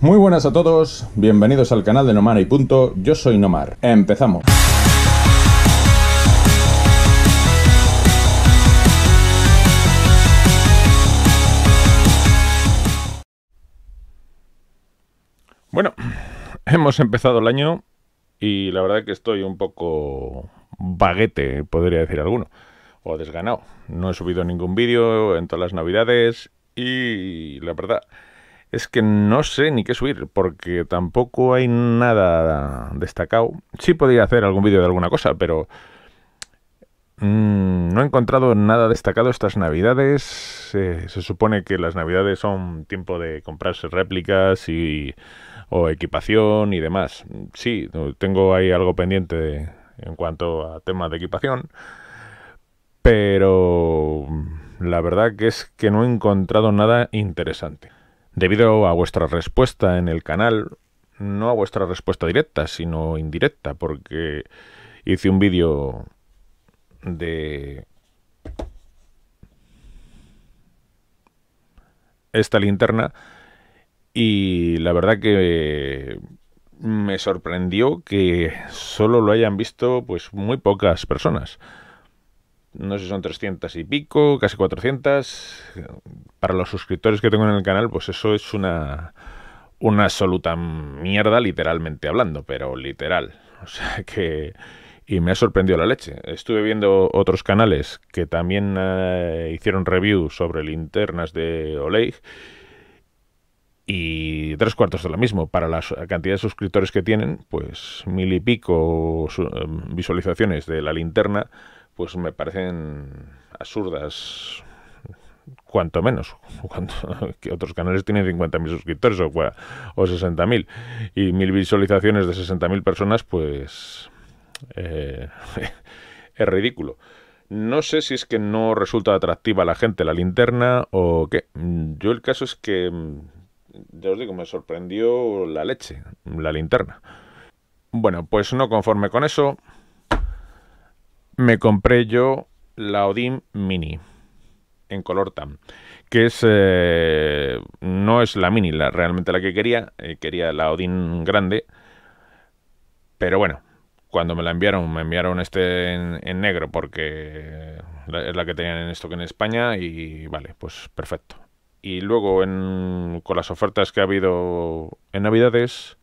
Muy buenas a todos, bienvenidos al canal de Nomar y Punto, yo soy Nomar. Empezamos. Bueno, hemos empezado el año y la verdad que estoy un poco baguete, podría decir alguno, o desganado. No he subido ningún vídeo en todas las navidades y la verdad es que no sé ni qué subir, porque tampoco hay nada destacado. Sí podría hacer algún vídeo de alguna cosa, pero mm, no he encontrado nada destacado estas navidades. se supone que las navidades son tiempo de comprarse réplicas y, o equipación y demás. Sí, tengo ahí algo pendiente en cuanto a temas de equipación, pero la verdad que es que no he encontrado nada interesante debido a vuestra respuesta en el canal, no a vuestra respuesta directa, sino indirecta, porque hice un vídeo de esta linterna y la verdad que me sorprendió que solo lo hayan visto pues muy pocas personas no sé si son 300 y pico, casi 400. Para los suscriptores que tengo en el canal, pues eso es una, una absoluta mierda, literalmente hablando, pero literal. O sea que... Y me ha sorprendido la leche. Estuve viendo otros canales que también eh, hicieron review sobre linternas de Oleg y tres cuartos de lo mismo. Para la cantidad de suscriptores que tienen, pues mil y pico em, visualizaciones de la linterna pues me parecen absurdas, cuanto menos, que otros canales tienen 50.000 suscriptores o, o 60.000, y mil visualizaciones de 60.000 personas, pues eh, es ridículo. No sé si es que no resulta atractiva la gente la linterna o qué. Yo el caso es que, mm, ya os digo, me sorprendió la leche, la linterna. Bueno, pues no conforme con eso, me compré yo la Odin Mini en color tan que es eh, no es la mini la, realmente la que quería eh, quería la Odin grande pero bueno cuando me la enviaron me enviaron este en, negro porque eh, es la que tenían en esto que en España y vale pues perfecto y luego en, con las ofertas que ha habido en Navidades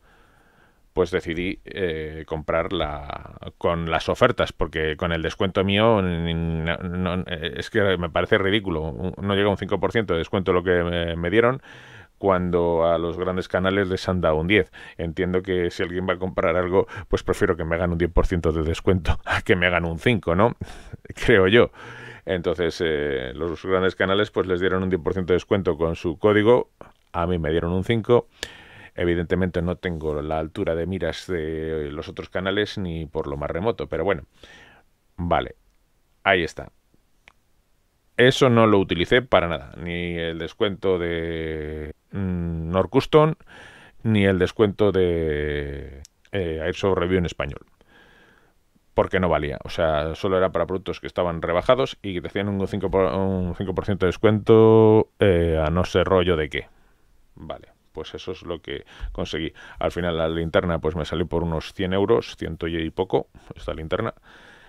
pues decidí eh, comprarla con las ofertas, porque con el descuento mío eh, es que me parece ridículo. No llega un 5% de descuento lo que me, dieron cuando a los grandes canales les han dado un 10. Entiendo que si alguien va a comprar algo, pues prefiero que me hagan un 10% de descuento a que me hagan un 5, ¿no? Creo yo. Entonces, eh, los grandes canales pues les dieron un 10% de descuento con su código, a mí me dieron un 5 Evidentemente no tengo la altura de miras de eh, los otros canales ni por lo más remoto, pero bueno, vale, ahí está. Eso no lo utilicé para nada, ni el descuento de mm, Norcuston, ni el descuento de eh, Review en español porque no valía. O sea, solo era para productos que estaban rebajados y que te hacían un 5%, de descuento eh, a no ser rollo de qué. Vale pues eso es lo que conseguí. Al final la linterna pues me salió por unos 100 euros, ciento y poco, esta linterna.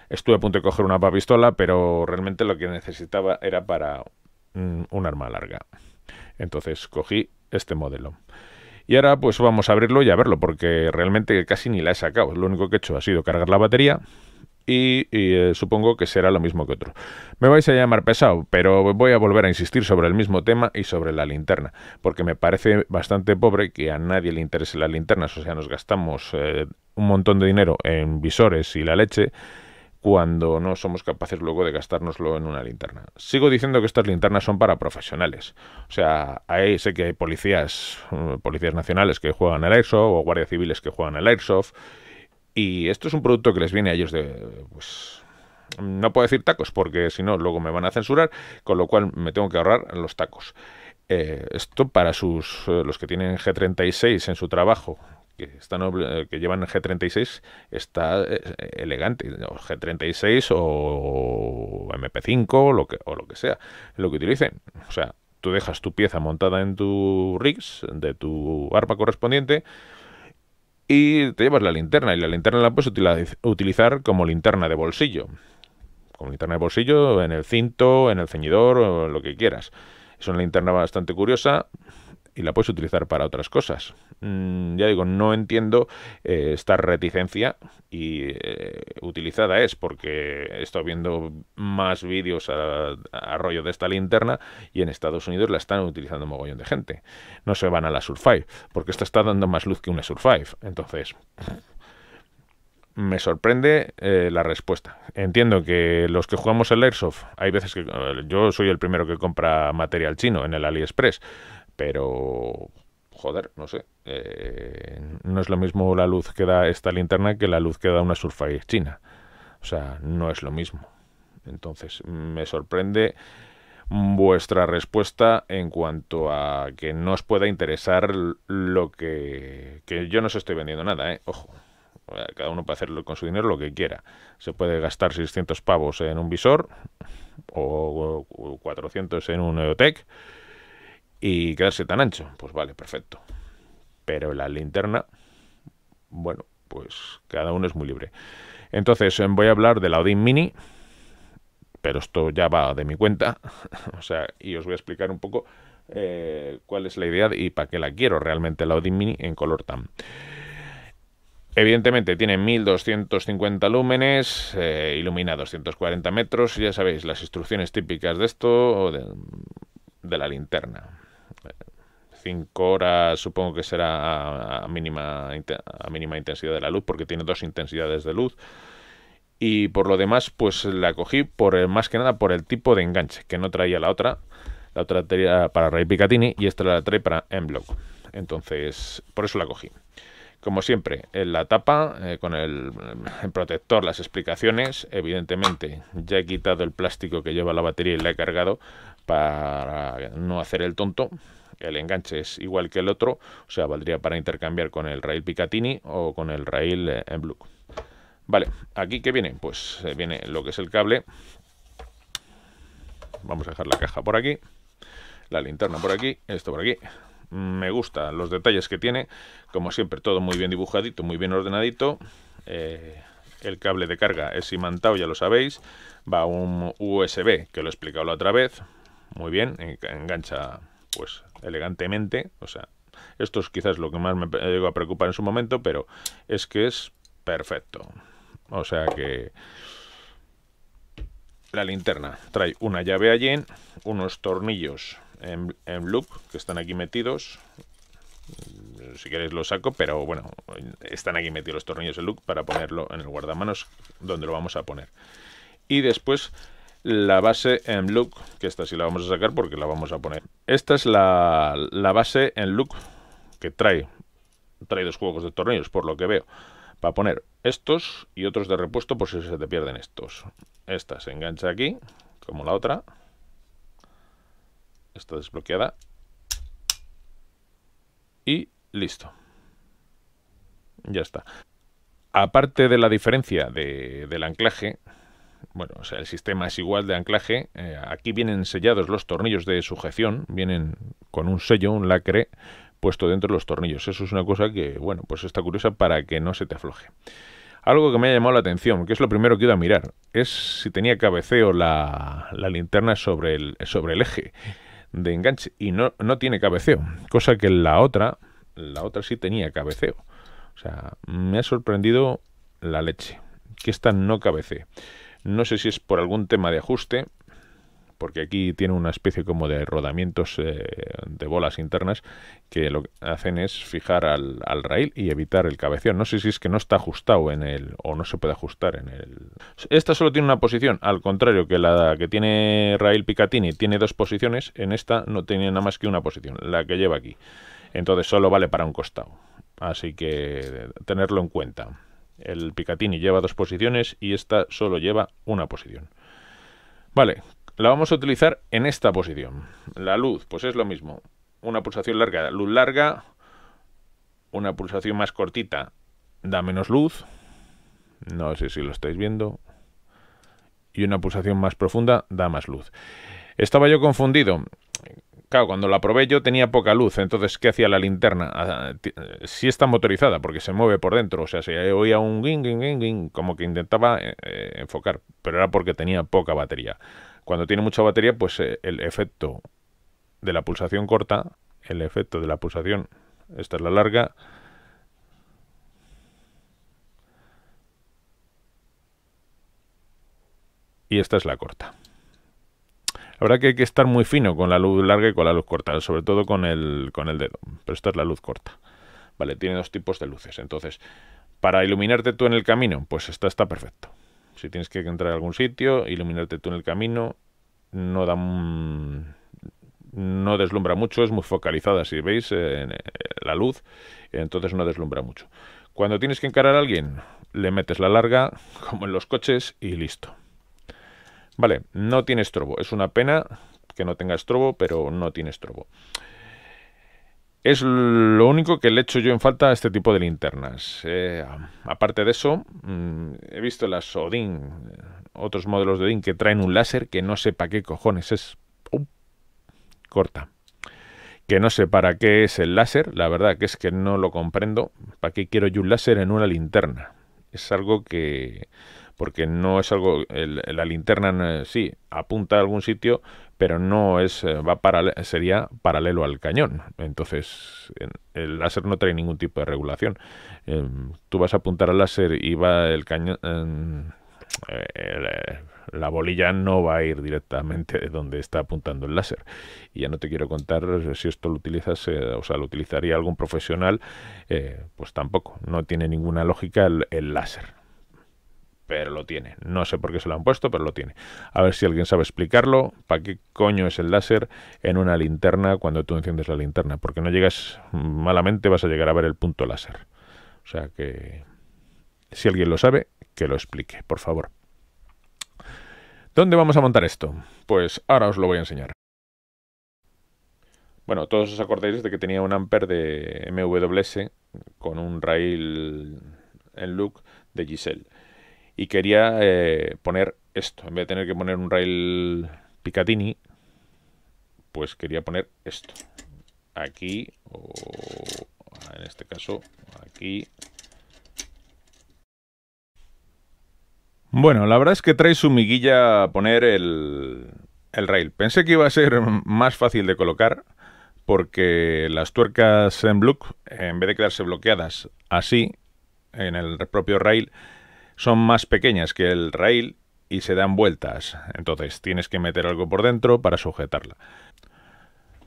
Estuve a punto de coger una pistola, pero realmente lo que necesitaba era para mm, un arma larga. Entonces cogí este modelo. Y ahora pues vamos a abrirlo y a verlo, porque realmente casi ni la he sacado. Lo único que he hecho ha sido cargar la batería, y, eh, supongo que será lo mismo que otro. Me vais a llamar pesado, pero voy a volver a insistir sobre el mismo tema y sobre la linterna, porque me parece bastante pobre que a nadie le interese las linternas, o sea, nos gastamos eh, un montón de dinero en visores y la leche cuando no somos capaces luego de gastárnoslo en una linterna. Sigo diciendo que estas linternas son para profesionales. O sea, ahí sé que hay policías, eh, policías nacionales que juegan al airsoft o guardias civiles que juegan al airsoft y esto es un producto que les viene a ellos de... Pues, no puedo decir tacos porque si no luego me van a censurar, con lo cual me tengo que ahorrar los tacos. Eh, esto para sus eh, los que tienen G36 en su trabajo, que, están, eh, que llevan G36 está elegante, G36 o MP5 lo que, o lo que sea, lo que utilicen. O sea, tú dejas tu pieza montada en tu rigs de tu arpa correspondiente, y te llevas la linterna y la linterna la puedes utilizar como linterna de bolsillo. Como linterna de bolsillo en el cinto, en el ceñidor, o lo que quieras. Es una linterna bastante curiosa, y la puedes utilizar para otras cosas. Mm, ya digo, no entiendo eh, esta reticencia y eh, utilizada es porque he estado viendo más vídeos a, rollo de esta linterna y en Estados Unidos la están utilizando un mogollón de gente. No se van a la 5... porque esta está dando más luz que una 5... Entonces me sorprende eh, la respuesta. Entiendo que los que jugamos el Airsoft, hay veces que yo soy el primero que compra material chino en el AliExpress. Pero, joder, no sé. Eh, no es lo mismo la luz que da esta linterna que la luz que da una Surface china. O sea, no es lo mismo. Entonces, me sorprende vuestra respuesta en cuanto a que no os pueda interesar lo que... que yo no os estoy vendiendo nada, ¿eh? Ojo. Cada uno puede hacerlo con su dinero lo que quiera. Se puede gastar 600 pavos en un visor o 400 en un EOTech y quedarse tan ancho. Pues vale, perfecto. Pero la linterna, bueno, pues cada uno es muy libre. Entonces em, voy a hablar de la Odin Mini, pero esto ya va de mi cuenta. o sea, y os voy a explicar un poco eh, cuál es la idea y para qué la quiero realmente la Odin Mini en color tan. Evidentemente tiene 1250 lúmenes, eh, ilumina 240 metros, ya sabéis las instrucciones típicas de esto, de la linterna. 5 horas supongo que será a, mínima, a mínima intensidad de la luz, porque tiene dos intensidades de luz. Y por lo demás, pues la cogí por eh, más que nada por el tipo de enganche, que no traía la otra. La otra traía para Ray Picatini y esta la trae para m Entonces, por eso la cogí. Como siempre, en la tapa, eh, con el, protector, las explicaciones, evidentemente ya he quitado el plástico que lleva la batería y la he cargado para no hacer el tonto, el enganche es igual que el otro, o sea, valdría para intercambiar con el rail Picatini o con el rail eh, en blue. Vale, aquí que viene, pues eh, viene lo que es el cable. Vamos a dejar la caja por aquí, la linterna por aquí, esto por aquí. Me gusta los detalles que tiene, como siempre, todo muy bien dibujadito, muy bien ordenadito. Eh, el cable de carga es imantado, ya lo sabéis. Va a un USB, que lo he explicado la otra vez. Muy bien, engancha pues elegantemente, o sea, esto es quizás lo que más me llegó eh, a preocupar en su momento, pero es que es perfecto. O sea que la linterna trae una llave en unos tornillos en, en que están aquí metidos. Si queréis lo saco, pero bueno, están aquí metidos los tornillos en look para ponerlo en el guardamanos donde lo vamos a poner. Y después la base en look que esta si la vamos a sacar porque la vamos a poner. Esta es la, base en look que trae, trae dos juegos de tornillos, por lo que veo, para poner estos y otros de repuesto por si se te pierden estos. Esta se engancha aquí, como la otra. Está desbloqueada. Y listo. Ya está. Aparte de la diferencia del anclaje, bueno, o sea, el sistema es igual de anclaje. Eh, aquí vienen sellados los tornillos de sujeción, vienen con un sello, un lacre puesto dentro de los tornillos. Eso es una cosa que, bueno, pues está curiosa para que no se te afloje. Algo que me ha llamado la atención, que es lo primero que iba a mirar, es si tenía cabeceo la, linterna sobre el, eje de enganche. Y no, no tiene cabeceo, cosa que la otra, la otra sí tenía cabeceo. O sea, me ha sorprendido la leche, que esta no cabecee. No sé si es por algún tema de ajuste, porque aquí tiene una especie como de rodamientos eh, de bolas internas que lo que hacen es fijar al, al, rail y evitar el cabeceo. No sé si es que no está ajustado en el o no se puede ajustar en el. Esta solo tiene una posición, al contrario que la que tiene rail Picatini, tiene dos posiciones, en esta no tiene nada más que una posición, la que lleva aquí. Entonces solo vale para un costado. Así que tenerlo en cuenta. El Picatinny lleva dos posiciones y esta solo lleva una posición. Vale, la vamos a utilizar en esta posición. La luz, pues es lo mismo. Una pulsación larga, luz larga. Una pulsación más cortita, da menos luz. No sé si lo estáis viendo. Y una pulsación más profunda da más luz. Estaba yo confundido. Claro, cuando la probé yo tenía poca luz, entonces ¿qué hacía la linterna? Si ah, eh, está motorizada porque se mueve por dentro, o sea, se oía un ging, ging, ging, como que intentaba eh, eh, enfocar, pero era porque tenía poca batería. Cuando tiene mucha batería, pues el efecto de la pulsación corta, el efecto de la pulsación, esta es la larga, y esta es la corta. La que hay que estar muy fino con la luz larga y con la luz corta, sobre todo con el, con el dedo. Pero esta es la luz corta. Vale, tiene dos tipos de luces. Entonces, para iluminarte tú en el camino, pues esta está perfecto. Si tienes que entrar a algún sitio, iluminarte tú en el camino, no da... no deslumbra mucho, es muy focalizada, si veis, la luz, entonces no deslumbra mucho. Cuando tienes que encarar a alguien, le metes la larga, como en los coches, y listo. Vale, no tiene estrobo. Es una pena que no tenga estrobo, pero no tiene estrobo. Es lo único que le echo yo en falta a este tipo de linternas. Eh, aparte de eso, mm, he visto las Odin, eh, otros modelos de Odin que traen un láser que no sé para qué cojones es. Uh, corta. Que no sé para qué es el láser, la verdad que es que no lo comprendo. ¿Para qué quiero yo un láser en una linterna? Es algo que porque no es algo, la linterna sí apunta a algún sitio, pero no es, eh, va para, sería paralelo al cañón. Entonces, el láser no trae ningún tipo de regulación. Em, tú vas a apuntar al láser y va el cañón... Em, eh, eh, la bolilla no va a ir directamente de donde está apuntando el láser. Y ya no te quiero contar si esto lo utilizas, o sea, lo utilizaría algún profesional, pues tampoco. No tiene ninguna lógica el láser pero lo tiene. No sé por qué se lo han puesto, pero lo tiene. A ver si alguien sabe explicarlo. ¿Para qué coño es el láser en una linterna cuando tú enciendes la linterna? Porque no llegas malamente, vas a llegar a ver el punto láser. O sea que, si alguien lo sabe, que lo explique, por favor. ¿Dónde vamos a montar esto? Pues ahora os lo voy a enseñar. Bueno, todos os acordáis de que tenía un amper de MWS con un rail en look de Giselle y quería eh, poner esto. En vez de tener que poner un rail Picatinny, pues quería poner esto. Aquí, o en este caso, aquí. Bueno, la verdad es que trae su miguilla a poner el, el rail. Pensé que iba a ser más fácil de colocar porque las tuercas en Block, en vez de quedarse bloqueadas así en el propio rail, son más pequeñas que el rail y se dan vueltas, entonces tienes que meter algo por dentro para sujetarla.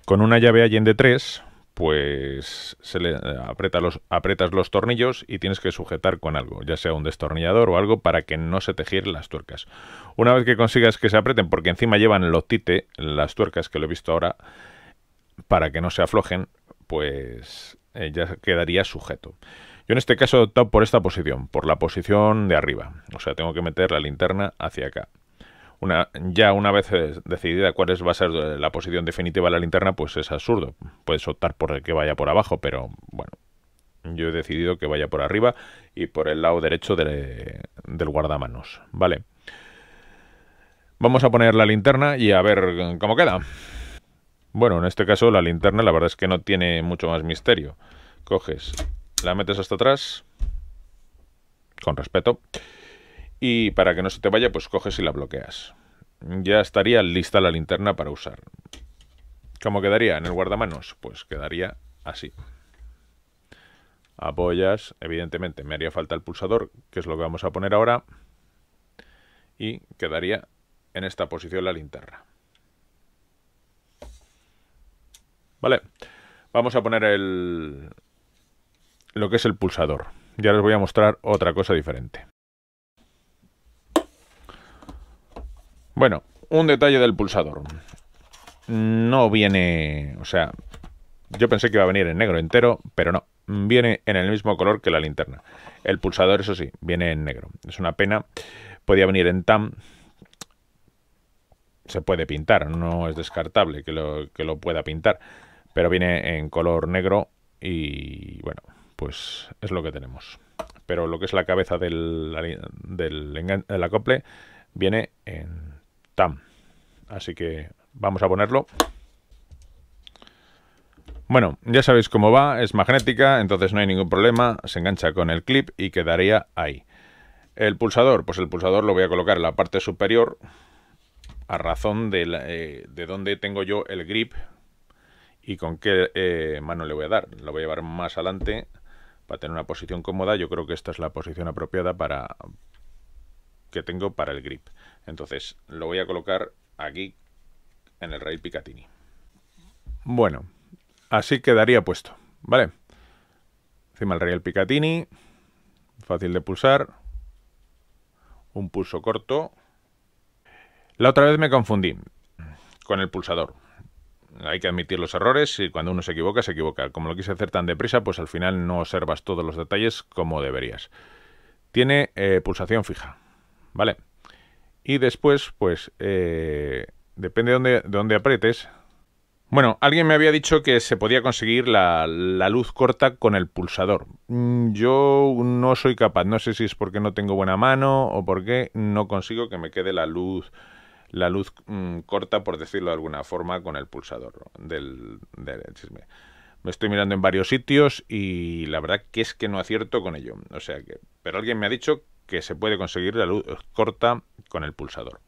Con una llave de 3, pues se le eh, aprieta los, apretas los tornillos y tienes que sujetar con algo, ya sea un destornillador o algo, para que no se te las tuercas. Una vez que consigas que se aprieten, porque encima llevan tite las tuercas que lo he visto ahora, para que no se aflojen, pues eh, ya quedaría sujeto. Yo en este caso he optado por esta posición, por la posición de arriba. O sea, tengo que meter la linterna hacia acá. Una, ya una vez decidida cuál va a ser eh, la posición definitiva de la linterna, pues es absurdo. Puedes optar por que vaya por abajo, pero bueno, yo he decidido que vaya por arriba y por el lado derecho del guardamanos, ¿vale? Vamos a poner la linterna y a ver cómo queda. Bueno, en este caso la linterna la verdad es que no tiene mucho más misterio. Coges la metes hasta atrás, con respeto, y para que no se te vaya, pues coges y la bloqueas. Ya estaría lista la linterna para usar. ¿Cómo quedaría en el guardamanos? Pues quedaría así. Apoyas, evidentemente me haría falta el pulsador, que es lo que vamos a poner ahora, y quedaría en esta posición la linterna. Vale, vamos a poner el, lo que es el pulsador. Ya les voy a mostrar otra cosa diferente. Bueno, un detalle del pulsador. No viene, o sea, yo pensé que iba a venir en negro entero, pero no. Viene en el mismo color que la linterna. El pulsador, eso sí, viene en negro. Es una pena. Podía venir en tan... Se puede pintar, no es descartable que lo, que lo pueda pintar. Pero viene en color negro y bueno, pues es lo que tenemos. Pero lo que es la cabeza del, acople viene en TAM. Así que vamos a ponerlo. Bueno, ya sabéis cómo va, es magnética, entonces no hay ningún problema, se engancha con el clip y quedaría ahí. El pulsador, pues el pulsador lo voy a colocar en la parte superior a razón de, eh, dónde tengo yo el grip y con qué eh, mano le voy a dar. Lo voy a llevar más adelante para tener una posición cómoda, yo creo que esta es la posición apropiada para que tengo para el grip. Entonces lo voy a colocar aquí en el rail Picatini. Bueno, así quedaría puesto, ¿vale? Encima el rail Picatini, fácil de pulsar, un pulso corto. La otra vez me confundí con el pulsador hay que admitir los errores y cuando uno se equivoca, se equivoca. Como lo quise hacer tan deprisa, pues al final no observas todos los detalles como deberías. Tiene eh, pulsación fija, ¿vale? Y después, pues, eh, depende de dónde, apretes. Bueno, alguien me había dicho que se podía conseguir la, la luz corta con el pulsador. Mm, yo no soy capaz, no sé si es porque no tengo buena mano o porque no consigo que me quede la luz la luz mm, corta, por decirlo de alguna forma, con el pulsador del, chisme. Me estoy mirando en varios sitios y la verdad que es que no acierto con ello. O sea que, pero alguien me ha dicho que se puede conseguir la luz eh, corta con el pulsador.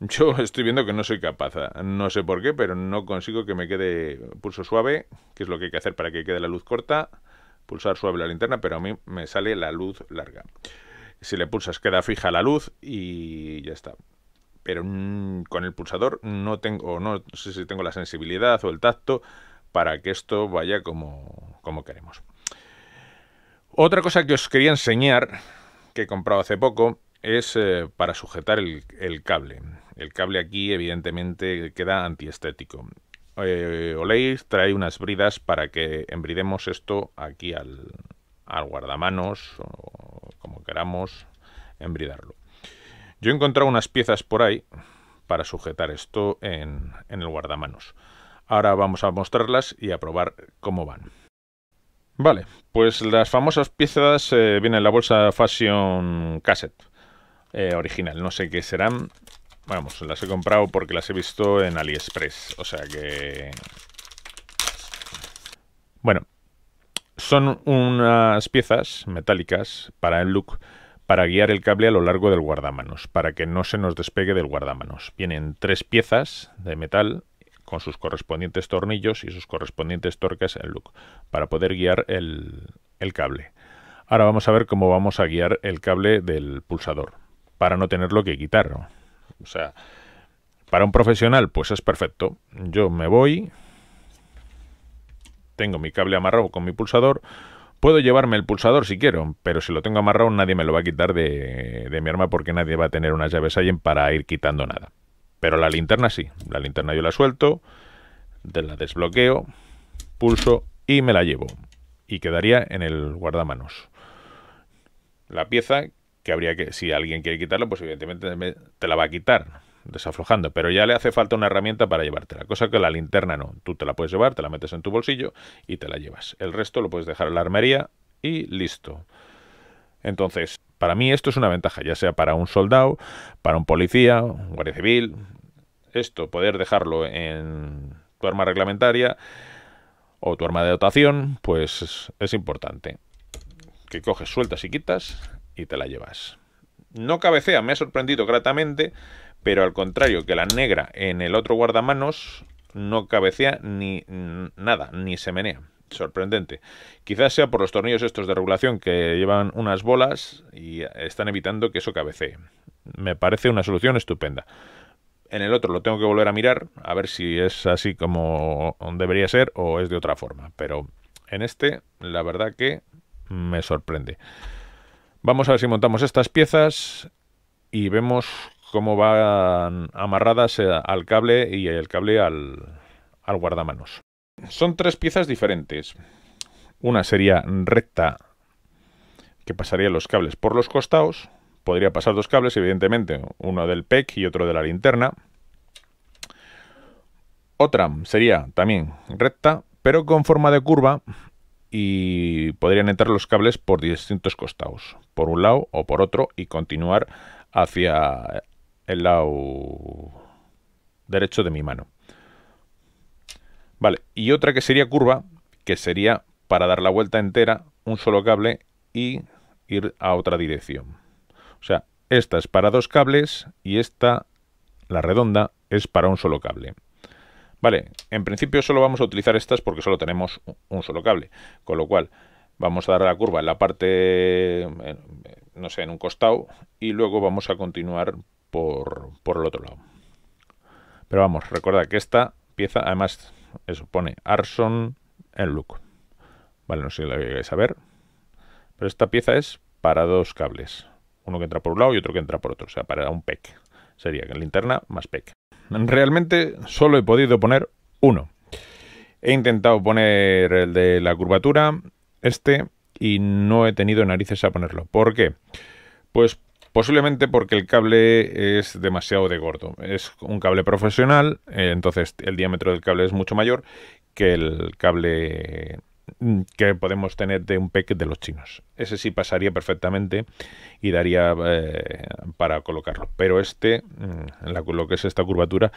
Yo estoy viendo que no soy capaz, ah, no sé por qué, pero no consigo que me quede pulso suave, que es lo que hay que hacer para que quede la luz corta, pulsar suave la linterna, pero a mí me sale la luz larga. Si le pulsas queda fija la luz y ya está pero con el pulsador no tengo, no sé si tengo la sensibilidad o el tacto para que esto vaya como, queremos. Otra cosa que os quería enseñar, que he comprado hace poco, es eh, para sujetar el, cable. El cable aquí evidentemente queda antiestético. Eh, Oleis trae unas bridas para que embridemos esto aquí al, al guardamanos, o como queramos embridarlo. Yo he encontrado unas piezas por ahí para sujetar esto en, el guardamanos. Ahora vamos a mostrarlas y a probar cómo van. Vale, pues las famosas piezas eh, vienen en la bolsa Fashion Cassette eh, original. No sé qué serán. Vamos, las he comprado porque las he visto en AliExpress. O sea que... Bueno, son unas piezas metálicas para el look para guiar el cable a lo largo del guardamanos, para que no se nos despegue del guardamanos. Vienen tres piezas de metal con sus correspondientes tornillos y sus correspondientes torques en look, para poder guiar el, cable. Ahora vamos a ver cómo vamos a guiar el cable del pulsador, para no tenerlo que quitar. O sea, para un profesional, pues es perfecto. Yo me voy, tengo mi cable amarrado con mi pulsador, Puedo llevarme el pulsador si quiero, pero si lo tengo amarrado nadie me lo va a quitar de, mi arma porque nadie va a tener unas llaves Allen para ir quitando nada. Pero la linterna sí, la linterna yo la suelto, la desbloqueo, pulso y me la llevo. Y quedaría en el guardamanos. La pieza que habría que, si alguien quiere quitarla, pues evidentemente te la va a quitar desaflojando, pero ya le hace falta una herramienta para llevártela, cosa que la linterna no, tú te la puedes llevar, te la metes en tu bolsillo y te la llevas. El resto lo puedes dejar en la armería y listo. Entonces, para mí esto es una ventaja, ya sea para un soldado, para un policía, un guardia civil, esto, poder dejarlo en tu arma reglamentaria o tu arma de dotación, pues es importante. Que coges, sueltas y quitas y te la llevas. No cabecea, me ha sorprendido gratamente pero al contrario que la negra en el otro guardamanos no cabecea ni nada, ni se menea. Sorprendente. Quizás sea por los tornillos estos de regulación que llevan unas bolas y están evitando que eso cabecee. Me parece una solución estupenda. En el otro lo tengo que volver a mirar, a ver si es así como debería ser o es de otra forma. Pero en este, la verdad que me sorprende. Vamos a ver si montamos estas piezas y vemos cómo van amarradas eh, al cable y el cable al, guardamanos. Son tres piezas diferentes. Una sería recta que pasaría los cables por los costados. Podría pasar dos cables, evidentemente, uno del PEC y otro de la linterna. Otra sería también recta, pero con forma de curva y podrían entrar los cables por distintos costados, por un lado o por otro y continuar hacia el lado derecho de mi mano. Vale, y otra que sería curva, que sería para dar la vuelta entera, un solo cable y ir a otra dirección. O sea, esta es para dos cables y esta, la redonda, es para un solo cable. Vale, en principio solo vamos a utilizar estas porque solo tenemos un solo cable, con lo cual vamos a dar la curva en la parte, no sé, en un costado y luego vamos a continuar por, el otro lado. Pero vamos, recuerda que esta pieza, además, eso pone Arson en look. Vale, no sé si la llegáis a ver. Pero esta pieza es para dos cables. Uno que entra por un lado y otro que entra por otro. O sea, para un PEC. Sería que linterna más PEC. Realmente solo he podido poner uno. He intentado poner el de la curvatura, este, y no he tenido narices a ponerlo. ¿Por qué? Pues Posiblemente porque el cable es demasiado de gordo. Es un cable profesional, eh, entonces el diámetro del cable es mucho mayor que el cable mm, que podemos tener de un PEC de los chinos. Ese sí pasaría perfectamente y daría eh, para colocarlo. Pero este, mm, la, lo que es esta curvatura,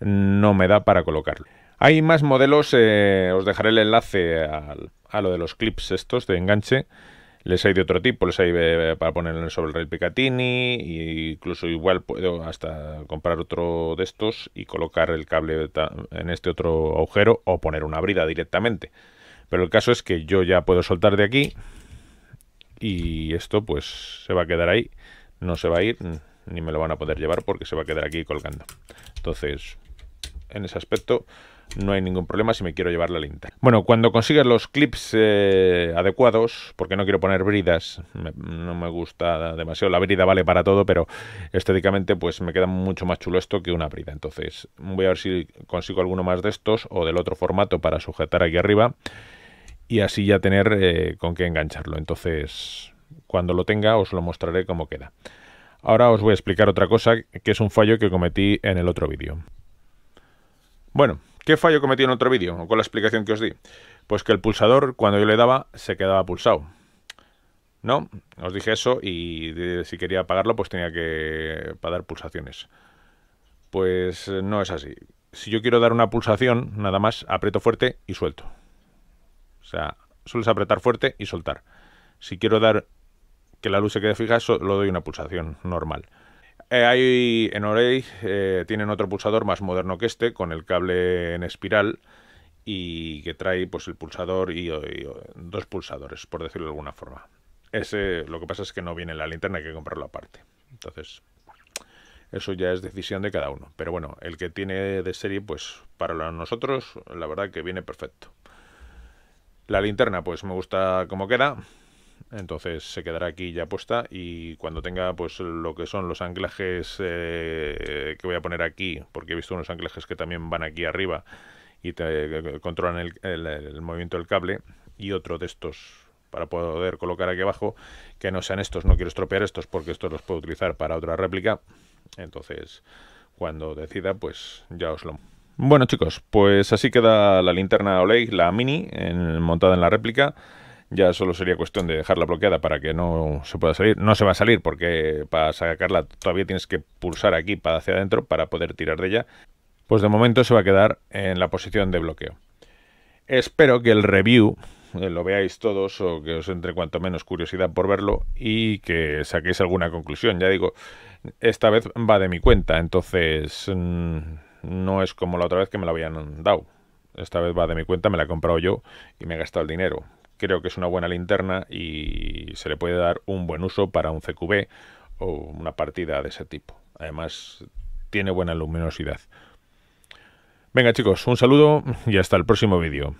no me da para colocarlo. Hay más modelos, eh, os dejaré el enlace a lo de los clips estos de enganche les hay de otro tipo, les hay eh, para poner sobre el rail Picatini, incluso igual puedo hasta comprar otro de estos y colocar el cable en este otro agujero o poner una brida directamente. Pero el caso es que yo ya puedo soltar de aquí y esto pues se va a quedar ahí, no se va a ir, ni me lo van a poder llevar porque se va a quedar aquí colgando. Entonces, en ese aspecto no hay ningún problema si me quiero llevar la linta. Bueno, cuando consigues los clips eh, adecuados, porque no quiero poner bridas, no me gusta demasiado, la brida vale para todo, pero estéticamente pues me queda mucho más chulo esto que una brida. Entonces voy a ver si consigo alguno más de estos o del otro formato para sujetar aquí arriba y así ya tener eh, con qué engancharlo. Entonces cuando lo tenga os lo mostraré cómo queda. Ahora os voy a explicar otra cosa que es un fallo que cometí en el otro vídeo. Bueno, ¿Qué fallo cometí en otro vídeo o con la explicación que os di? Pues que el pulsador, cuando yo le daba, se quedaba pulsado. ¿No? Os dije eso y si quería apagarlo, pues tenía que dar pulsaciones. Pues eh, no es así. Si yo quiero dar una pulsación, nada más, aprieto fuerte y suelto. O sea, sueles apretar fuerte y soltar. Si quiero dar que la luz se quede fija, solo doy una pulsación normal. E hay, en Orey eh, tienen otro pulsador más moderno que este, con el cable en espiral y que trae pues el pulsador y, dos pulsadores, por decirlo de alguna forma. Ese, lo que pasa es que no viene la linterna, hay que comprarlo aparte. Entonces, eso ya es decisión de cada uno. Pero bueno, el que tiene de serie, pues para nosotros, la verdad que viene perfecto. La linterna, pues me gusta como queda entonces se quedará aquí ya puesta y cuando tenga pues lo que son los anclajes eh, que voy a poner aquí, porque he visto unos anclajes que también van aquí arriba y eh, controlan el, movimiento del cable y otro de estos para poder colocar aquí abajo, que no sean estos, no quiero estropear estos porque estos los puedo utilizar para otra réplica, entonces cuando decida pues ya os lo... Bueno chicos, pues así queda la linterna Olay, la mini, en, montada en la réplica. Ya solo sería cuestión de dejarla bloqueada para que no se pueda salir. No se va a salir porque para sacarla todavía tienes que pulsar aquí para hacia adentro para poder tirar de ella. Pues de momento se va a quedar en la posición de bloqueo. Espero que el review eh, lo veáis todos o que os entre cuanto menos curiosidad por verlo y que saquéis alguna conclusión. Ya digo, esta vez va de mi cuenta, entonces mm, no es como la otra vez que me la habían dado. Esta vez va de mi cuenta, me la he comprado yo y me he gastado el dinero creo que es una buena linterna y se le puede dar un buen uso para un CQB o una partida de ese tipo. Además, tiene buena luminosidad. Venga chicos, un saludo y hasta el próximo vídeo.